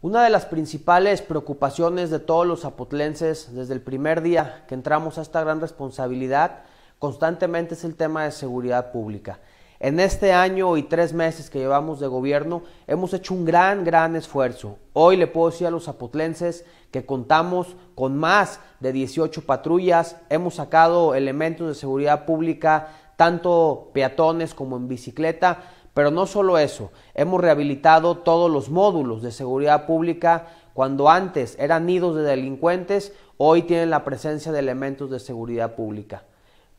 Una de las principales preocupaciones de todos los zapotlenses desde el primer día que entramos a esta gran responsabilidad constantemente es el tema de seguridad pública. En este año y tres meses que llevamos de gobierno hemos hecho un gran, gran esfuerzo. Hoy le puedo decir a los zapotlenses que contamos con más de 18 patrullas, hemos sacado elementos de seguridad pública, tanto peatones como en bicicleta, pero no solo eso, hemos rehabilitado todos los módulos de seguridad pública. Cuando antes eran nidos de delincuentes, hoy tienen la presencia de elementos de seguridad pública.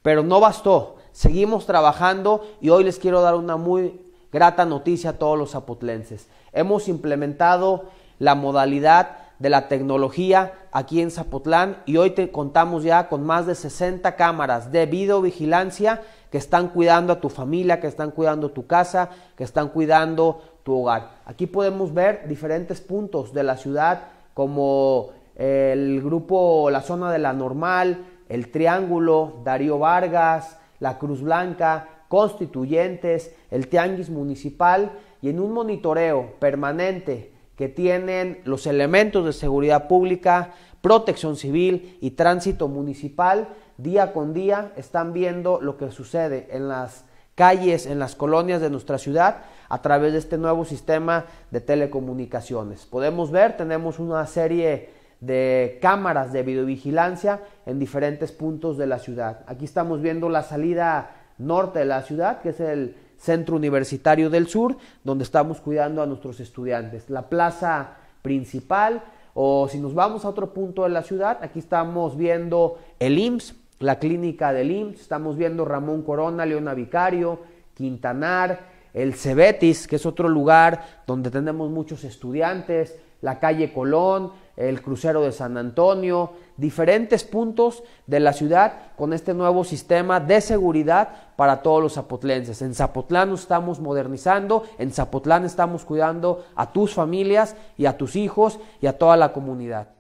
Pero no bastó, seguimos trabajando y hoy les quiero dar una muy grata noticia a todos los zapotlenses. Hemos implementado la modalidad de la tecnología aquí en Zapotlán y hoy te contamos ya con más de 60 cámaras de videovigilancia que están cuidando a tu familia, que están cuidando tu casa, que están cuidando tu hogar. Aquí podemos ver diferentes puntos de la ciudad como eh, el grupo, la zona de la normal, el Triángulo, Darío Vargas, la Cruz Blanca, Constituyentes, el Tianguis Municipal y en un monitoreo permanente que tienen los elementos de seguridad pública, protección civil y tránsito municipal, día con día están viendo lo que sucede en las calles, en las colonias de nuestra ciudad a través de este nuevo sistema de telecomunicaciones. Podemos ver, tenemos una serie de cámaras de videovigilancia en diferentes puntos de la ciudad. Aquí estamos viendo la salida norte de la ciudad, que es el Centro Universitario del Sur, donde estamos cuidando a nuestros estudiantes. La plaza principal, o si nos vamos a otro punto de la ciudad, aquí estamos viendo el IMSS, la clínica del IMSS, estamos viendo Ramón Corona, Leona Vicario, Quintanar, el Cebetis, que es otro lugar donde tenemos muchos estudiantes, la calle Colón, el crucero de San Antonio, diferentes puntos de la ciudad con este nuevo sistema de seguridad para todos los zapotlenses. En Zapotlán nos estamos modernizando, en Zapotlán estamos cuidando a tus familias y a tus hijos y a toda la comunidad.